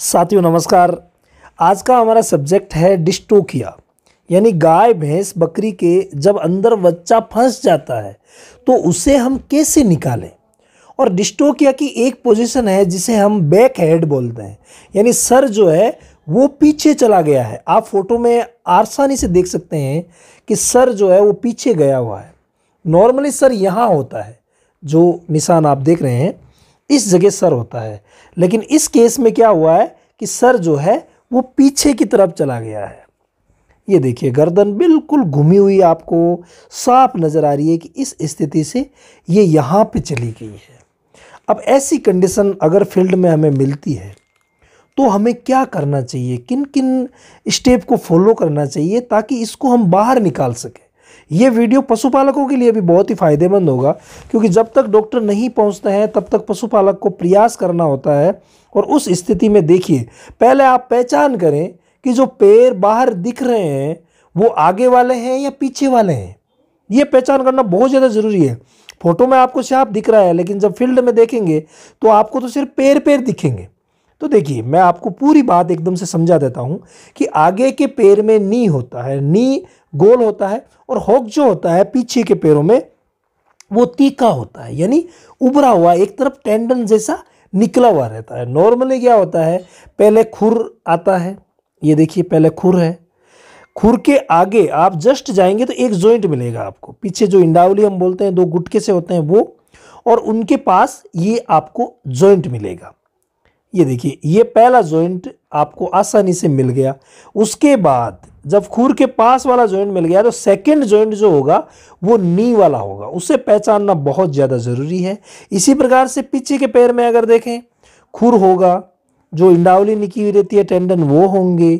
साथियों नमस्कार आज का हमारा सब्जेक्ट है डिस्टोकिया यानी गाय भैंस बकरी के जब अंदर बच्चा फंस जाता है तो उसे हम कैसे निकालें और डिस्टोकिया की एक पोजीशन है जिसे हम बैक हेड बोलते हैं यानी सर जो है वो पीछे चला गया है आप फोटो में आसानी से देख सकते हैं कि सर जो है वो पीछे गया हुआ है नॉर्मली सर यहाँ होता है जो निशान आप देख रहे हैं इस जगह सर होता है लेकिन इस केस में क्या हुआ है कि सर जो है वो पीछे की तरफ चला गया है ये देखिए गर्दन बिल्कुल घुमी हुई आपको साफ नज़र आ रही है कि इस स्थिति से ये यहाँ पे चली गई है अब ऐसी कंडीशन अगर फील्ड में हमें मिलती है तो हमें क्या करना चाहिए किन किन स्टेप को फॉलो करना चाहिए ताकि इसको हम बाहर निकाल सकें ये वीडियो पशुपालकों के लिए भी बहुत ही फायदेमंद होगा क्योंकि जब तक डॉक्टर नहीं पहुंचते हैं तब तक पशुपालक को प्रयास करना होता है और उस स्थिति में देखिए पहले आप पहचान करें कि जो पैर बाहर दिख रहे हैं वो आगे वाले हैं या पीछे वाले हैं ये पहचान करना बहुत ज़्यादा ज़रूरी है फोटो में आपको साफ दिख रहा है लेकिन जब फील्ड में देखेंगे तो आपको तो सिर्फ पैर पैर दिखेंगे तो देखिए मैं आपको पूरी बात एकदम से समझा देता हूँ कि आगे के पैर में नी होता है नी गोल होता है और हॉक जो होता है पीछे के पैरों में वो तीखा होता है यानी उभरा हुआ एक तरफ टेंडन जैसा निकला हुआ रहता है नॉर्मली क्या होता है पहले खुर आता है ये देखिए पहले खुर है खुर के आगे आप जस्ट जाएंगे तो एक जॉइंट मिलेगा आपको पीछे जो इंडावली हम बोलते हैं दो गुटके से होते हैं वो और उनके पास ये आपको जॉइंट मिलेगा ये देखिए ये पहला जॉइंट आपको आसानी से मिल गया उसके बाद जब खूर के पास वाला जॉइंट मिल गया तो सेकंड जॉइंट जो होगा वो नी वाला होगा उसे पहचानना बहुत ज़्यादा ज़रूरी है इसी प्रकार से पीछे के पैर में अगर देखें खुर होगा जो इंडावली निकी हुई रहती है टेंडन वो होंगे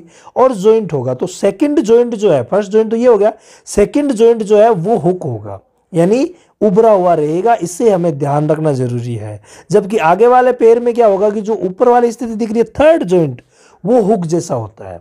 और जॉइंट होगा तो सेकंड जॉइंट जो है फर्स्ट जॉइंट तो ये हो गया सेकंड जॉइंट जो है वो हुक होगा यानी उभरा हुआ रहेगा इससे हमें ध्यान रखना जरूरी है जबकि आगे वाले पैर में क्या होगा कि जो ऊपर वाली स्थिति दिख रही है थर्ड जॉइंट वो हुक जैसा होता है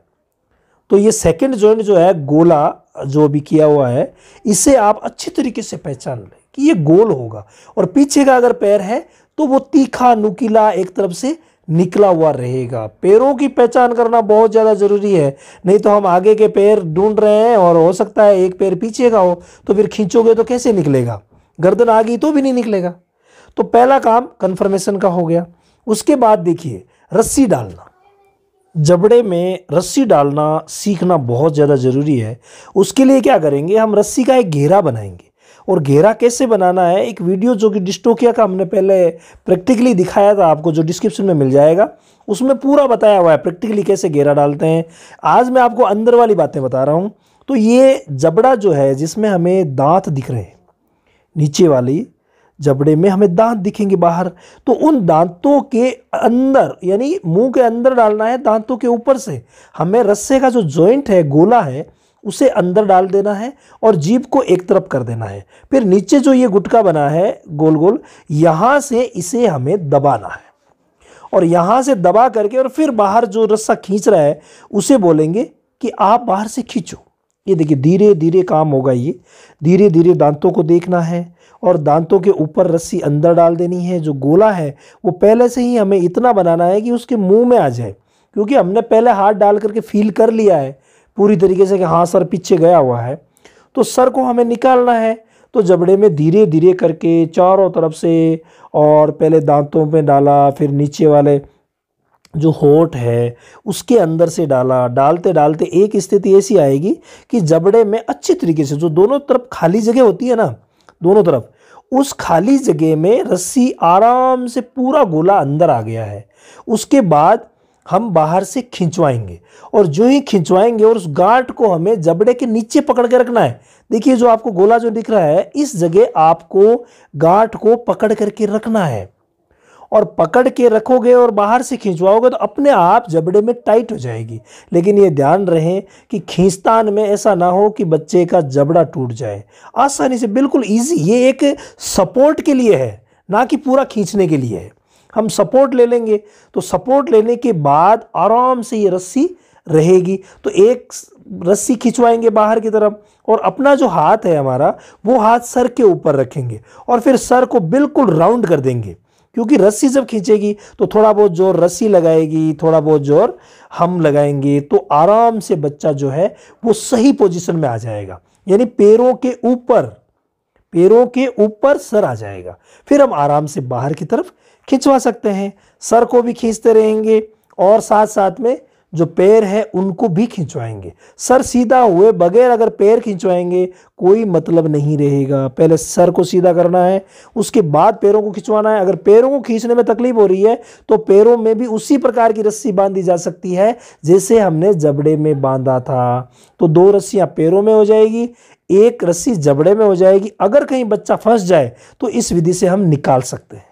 तो ये सेकंड जॉइंट जो है गोला जो भी किया हुआ है इसे आप अच्छी तरीके से पहचान लें कि ये गोल होगा और पीछे का अगर पैर है तो वो तीखा नुकीला एक तरफ से निकला हुआ रहेगा पैरों की पहचान करना बहुत ज़्यादा ज़रूरी है नहीं तो हम आगे के पैर ढूंढ रहे हैं और हो सकता है एक पैर पीछे का हो तो फिर खींचोगे तो कैसे निकलेगा गर्दन आ गई तो भी नहीं निकलेगा तो पहला काम कन्फर्मेशन का हो गया उसके बाद देखिए रस्सी डालना जबड़े में रस्सी डालना सीखना बहुत ज़्यादा ज़रूरी है उसके लिए क्या करेंगे हम रस्सी का एक घेरा बनाएंगे और घेरा कैसे बनाना है एक वीडियो जो कि डिस्टोकिया का हमने पहले प्रैक्टिकली दिखाया था आपको जो डिस्क्रिप्शन में मिल जाएगा उसमें पूरा बताया हुआ है प्रैक्टिकली कैसे घेरा डालते हैं आज मैं आपको अंदर वाली बातें बता रहा हूँ तो ये जबड़ा जो है जिसमें हमें दांत दिख रहे हैं नीचे वाली जबड़े में हमें दांत दिखेंगे बाहर तो उन दांतों के अंदर यानी मुंह के अंदर डालना है दांतों के ऊपर से हमें रस्से का जो जॉइंट है गोला है उसे अंदर डाल देना है और जीप को एक तरफ कर देना है फिर नीचे जो ये गुटका बना है गोल गोल यहाँ से इसे हमें दबाना है और यहाँ से दबा करके और फिर बाहर जो रस्सा खींच रहा है उसे बोलेंगे कि आप बाहर से खींचो ये देखिए धीरे धीरे काम होगा ये धीरे धीरे दांतों को देखना है और दांतों के ऊपर रस्सी अंदर डाल देनी है जो गोला है वो पहले से ही हमें इतना बनाना है कि उसके मुंह में आ जाए क्योंकि हमने पहले हाथ डाल करके फील कर लिया है पूरी तरीके से कि हाँ सर पीछे गया हुआ है तो सर को हमें निकालना है तो जबड़े में धीरे धीरे करके चारों तरफ से और पहले दांतों में डाला फिर नीचे वाले जो होठ है उसके अंदर से डाला डालते डालते एक स्थिति ऐसी आएगी कि जबड़े में अच्छी तरीके से जो दोनों तरफ खाली जगह होती है ना दोनों तरफ उस खाली जगह में रस्सी आराम से पूरा गोला अंदर आ गया है उसके बाद हम बाहर से खिंचवाएंगे और जो ही खिंचवाएंगे और उस गांठ को हमें जबड़े के नीचे पकड़ के रखना है देखिए जो आपको गोला जो दिख रहा है इस जगह आपको गांठ को पकड़ करके रखना है और पकड़ के रखोगे और बाहर से खींचवाओगे तो अपने आप जबड़े में टाइट हो जाएगी लेकिन ये ध्यान रहे कि खींचतान में ऐसा ना हो कि बच्चे का जबड़ा टूट जाए आसानी से बिल्कुल ईजी ये एक सपोर्ट के लिए है ना कि पूरा खींचने के लिए है हम सपोर्ट ले लेंगे तो सपोर्ट लेने के बाद आराम से ये रस्सी रहेगी तो एक रस्सी खिंचवाएंगे बाहर की तरफ और अपना जो हाथ है हमारा वो हाथ सर के ऊपर रखेंगे और फिर सर को बिल्कुल राउंड कर देंगे क्योंकि रस्सी जब खींचेगी तो थोड़ा बहुत जोर रस्सी लगाएगी थोड़ा बहुत जोर हम लगाएंगे तो आराम से बच्चा जो है वो सही पोजीशन में आ जाएगा यानी पैरों के ऊपर पैरों के ऊपर सर आ जाएगा फिर हम आराम से बाहर की तरफ खिंचवा सकते हैं सर को भी खींचते रहेंगे और साथ साथ में जो पैर है उनको भी खिंचवाएंगे सर सीधा हुए बगैर अगर पैर खिंचवाएंगे कोई मतलब नहीं रहेगा पहले सर को सीधा करना है उसके बाद पैरों को खिंचवाना है अगर पैरों को खींचने में तकलीफ हो रही है तो पैरों में भी उसी प्रकार की रस्सी बांधी जा सकती है जैसे हमने जबड़े में बांधा था तो दो रस्सियाँ पैरों में हो जाएगी एक रस्सी जबड़े में हो जाएगी अगर कहीं बच्चा फंस जाए तो इस विधि से हम निकाल सकते हैं